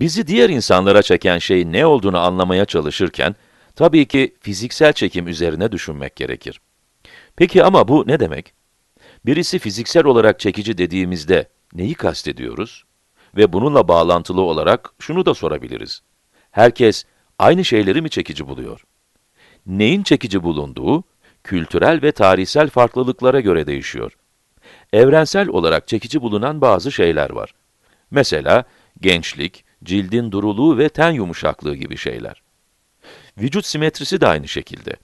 Bizi diğer insanlara çeken şey ne olduğunu anlamaya çalışırken, tabii ki fiziksel çekim üzerine düşünmek gerekir. Peki ama bu ne demek? Birisi fiziksel olarak çekici dediğimizde neyi kastediyoruz? Ve bununla bağlantılı olarak şunu da sorabiliriz. Herkes aynı şeyleri mi çekici buluyor? Neyin çekici bulunduğu, kültürel ve tarihsel farklılıklara göre değişiyor. Evrensel olarak çekici bulunan bazı şeyler var. Mesela gençlik, cildin duruluğu ve ten yumuşaklığı gibi şeyler. Vücut simetrisi de aynı şekilde.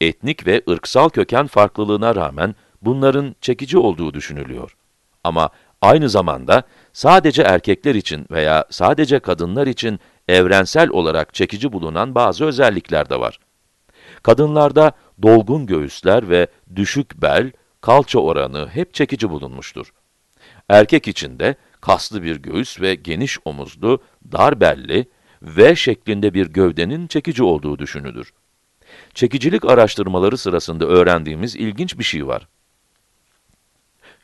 Etnik ve ırksal köken farklılığına rağmen bunların çekici olduğu düşünülüyor. Ama aynı zamanda sadece erkekler için veya sadece kadınlar için evrensel olarak çekici bulunan bazı özellikler de var. Kadınlarda dolgun göğüsler ve düşük bel, kalça oranı hep çekici bulunmuştur. Erkek için de kaslı bir göğüs ve geniş omuzlu, dar belli, V şeklinde bir gövdenin çekici olduğu düşünülür. Çekicilik araştırmaları sırasında öğrendiğimiz ilginç bir şey var.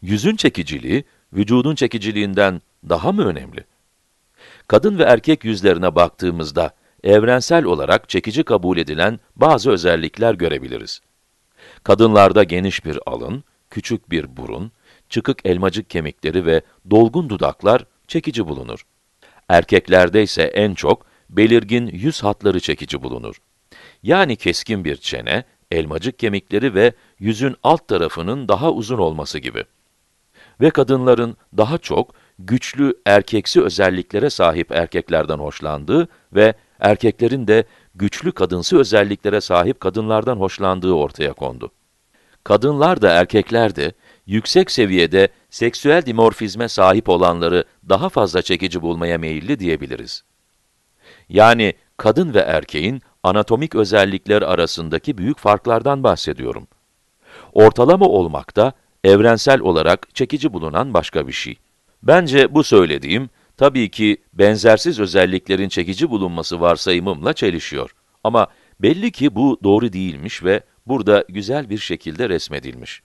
Yüzün çekiciliği, vücudun çekiciliğinden daha mı önemli? Kadın ve erkek yüzlerine baktığımızda, evrensel olarak çekici kabul edilen bazı özellikler görebiliriz. Kadınlarda geniş bir alın, küçük bir burun, çıkık elmacık kemikleri ve dolgun dudaklar çekici bulunur. Erkeklerde ise en çok belirgin yüz hatları çekici bulunur. Yani keskin bir çene, elmacık kemikleri ve yüzün alt tarafının daha uzun olması gibi. Ve kadınların daha çok güçlü erkeksi özelliklere sahip erkeklerden hoşlandığı ve erkeklerin de güçlü kadınsı özelliklere sahip kadınlardan hoşlandığı ortaya kondu. Kadınlar da erkekler de yüksek seviyede seksüel dimorfizme sahip olanları daha fazla çekici bulmaya meyilli diyebiliriz. Yani kadın ve erkeğin anatomik özellikler arasındaki büyük farklardan bahsediyorum. Ortalama olmak da evrensel olarak çekici bulunan başka bir şey. Bence bu söylediğim, tabii ki benzersiz özelliklerin çekici bulunması varsayımımla çelişiyor. Ama belli ki bu doğru değilmiş ve burada güzel bir şekilde resmedilmiş.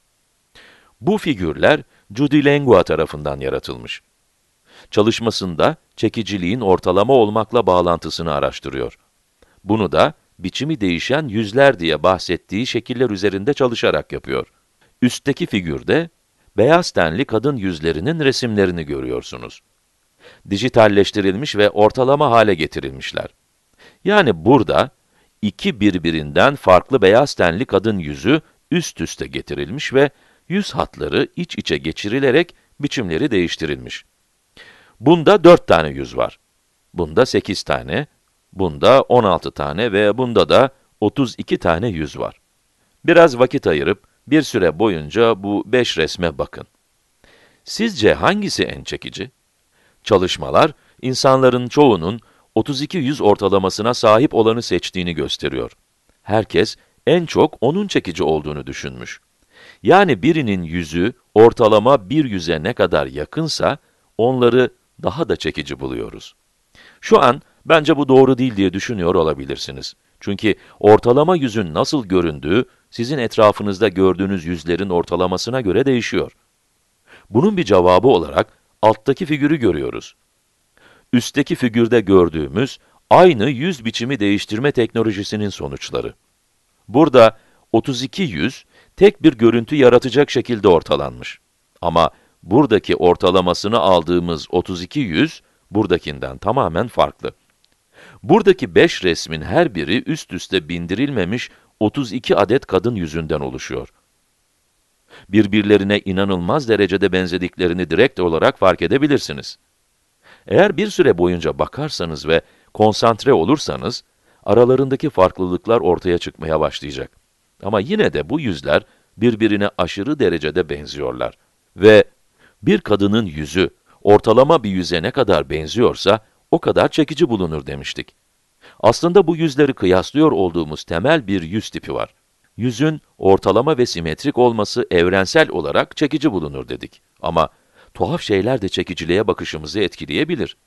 Bu figürler Judy Lengua tarafından yaratılmış. Çalışmasında çekiciliğin ortalama olmakla bağlantısını araştırıyor. Bunu da biçimi değişen yüzler diye bahsettiği şekiller üzerinde çalışarak yapıyor. Üstteki figürde beyaz tenli kadın yüzlerinin resimlerini görüyorsunuz. Dijitalleştirilmiş ve ortalama hale getirilmişler. Yani burada iki birbirinden farklı beyaz tenli kadın yüzü üst üste getirilmiş ve yüz hatları iç içe geçirilerek biçimleri değiştirilmiş. Bunda 4 tane yüz var. Bunda 8 tane, bunda 16 tane ve bunda da 32 tane yüz var. Biraz vakit ayırıp bir süre boyunca bu 5 resme bakın. Sizce hangisi en çekici? Çalışmalar, insanların çoğunun 32 yüz ortalamasına sahip olanı seçtiğini gösteriyor. Herkes en çok onun çekici olduğunu düşünmüş. Yani birinin yüzü ortalama bir yüze ne kadar yakınsa onları daha da çekici buluyoruz. Şu an bence bu doğru değil diye düşünüyor olabilirsiniz. Çünkü ortalama yüzün nasıl göründüğü sizin etrafınızda gördüğünüz yüzlerin ortalamasına göre değişiyor. Bunun bir cevabı olarak alttaki figürü görüyoruz. Üstteki figürde gördüğümüz aynı yüz biçimi değiştirme teknolojisinin sonuçları. Burada 32 yüz tek bir görüntü yaratacak şekilde ortalanmış. Ama buradaki ortalamasını aldığımız 32 yüz, buradakinden tamamen farklı. Buradaki 5 resmin her biri üst üste bindirilmemiş 32 adet kadın yüzünden oluşuyor. Birbirlerine inanılmaz derecede benzediklerini direkt olarak fark edebilirsiniz. Eğer bir süre boyunca bakarsanız ve konsantre olursanız, aralarındaki farklılıklar ortaya çıkmaya başlayacak. Ama yine de bu yüzler birbirine aşırı derecede benziyorlar. Ve bir kadının yüzü ortalama bir yüze ne kadar benziyorsa o kadar çekici bulunur demiştik. Aslında bu yüzleri kıyaslıyor olduğumuz temel bir yüz tipi var. Yüzün ortalama ve simetrik olması evrensel olarak çekici bulunur dedik. Ama tuhaf şeyler de çekiciliğe bakışımızı etkileyebilir.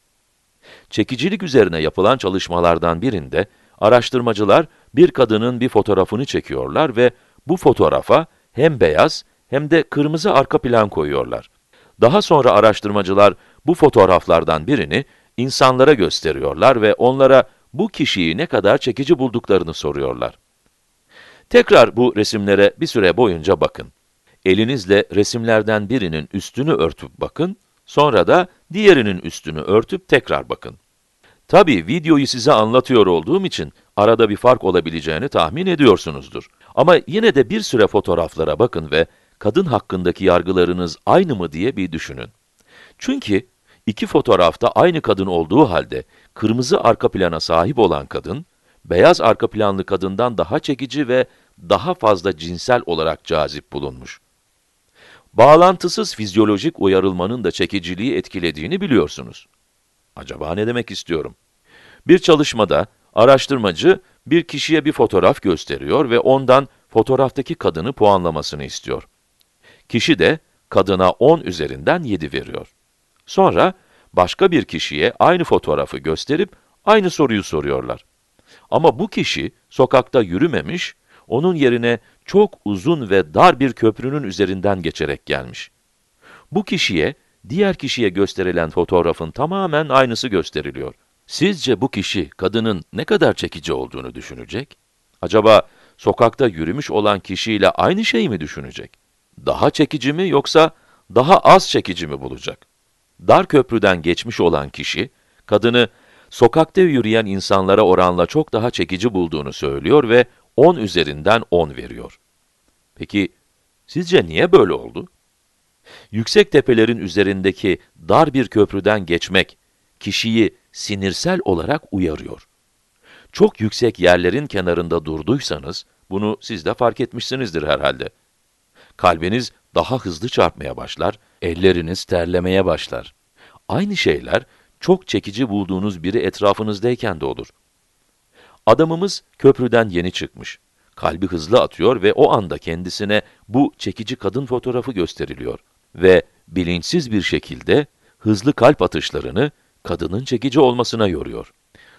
Çekicilik üzerine yapılan çalışmalardan birinde, araştırmacılar bir kadının bir fotoğrafını çekiyorlar ve bu fotoğrafa hem beyaz hem de kırmızı arka plan koyuyorlar. Daha sonra araştırmacılar bu fotoğraflardan birini insanlara gösteriyorlar ve onlara bu kişiyi ne kadar çekici bulduklarını soruyorlar. Tekrar bu resimlere bir süre boyunca bakın. Elinizle resimlerden birinin üstünü örtüp bakın, sonra da diğerinin üstünü örtüp tekrar bakın. Tabi videoyu size anlatıyor olduğum için arada bir fark olabileceğini tahmin ediyorsunuzdur. Ama yine de bir süre fotoğraflara bakın ve kadın hakkındaki yargılarınız aynı mı diye bir düşünün. Çünkü iki fotoğrafta aynı kadın olduğu halde kırmızı arka plana sahip olan kadın, beyaz arka planlı kadından daha çekici ve daha fazla cinsel olarak cazip bulunmuş. Bağlantısız fizyolojik uyarılmanın da çekiciliği etkilediğini biliyorsunuz. Acaba ne demek istiyorum? Bir çalışmada araştırmacı bir kişiye bir fotoğraf gösteriyor ve ondan fotoğraftaki kadını puanlamasını istiyor. Kişi de kadına 10 üzerinden 7 veriyor. Sonra başka bir kişiye aynı fotoğrafı gösterip aynı soruyu soruyorlar. Ama bu kişi sokakta yürümemiş, onun yerine çok uzun ve dar bir köprünün üzerinden geçerek gelmiş. Bu kişiye diğer kişiye gösterilen fotoğrafın tamamen aynısı gösteriliyor. Sizce bu kişi kadının ne kadar çekici olduğunu düşünecek? Acaba sokakta yürümüş olan kişiyle aynı şeyi mi düşünecek? Daha çekici mi yoksa daha az çekici mi bulacak? Dar köprüden geçmiş olan kişi, kadını sokakta yürüyen insanlara oranla çok daha çekici bulduğunu söylüyor ve 10 üzerinden 10 veriyor. Peki, sizce niye böyle oldu? yüksek tepelerin üzerindeki dar bir köprüden geçmek kişiyi sinirsel olarak uyarıyor. Çok yüksek yerlerin kenarında durduysanız, bunu siz de fark etmişsinizdir herhalde. Kalbiniz daha hızlı çarpmaya başlar, elleriniz terlemeye başlar. Aynı şeyler çok çekici bulduğunuz biri etrafınızdayken de olur. Adamımız köprüden yeni çıkmış. Kalbi hızlı atıyor ve o anda kendisine bu çekici kadın fotoğrafı gösteriliyor ve bilinçsiz bir şekilde hızlı kalp atışlarını kadının çekici olmasına yoruyor.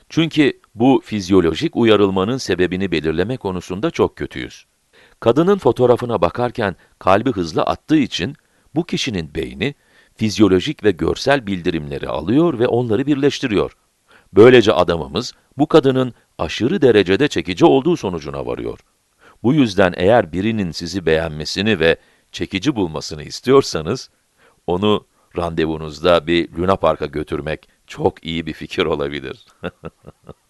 Çünkü bu fizyolojik uyarılmanın sebebini belirleme konusunda çok kötüyüz. Kadının fotoğrafına bakarken kalbi hızlı attığı için bu kişinin beyni fizyolojik ve görsel bildirimleri alıyor ve onları birleştiriyor. Böylece adamımız bu kadının aşırı derecede çekici olduğu sonucuna varıyor. Bu yüzden eğer birinin sizi beğenmesini ve çekici bulmasını istiyorsanız, onu randevunuzda bir Luna Park'a götürmek çok iyi bir fikir olabilir.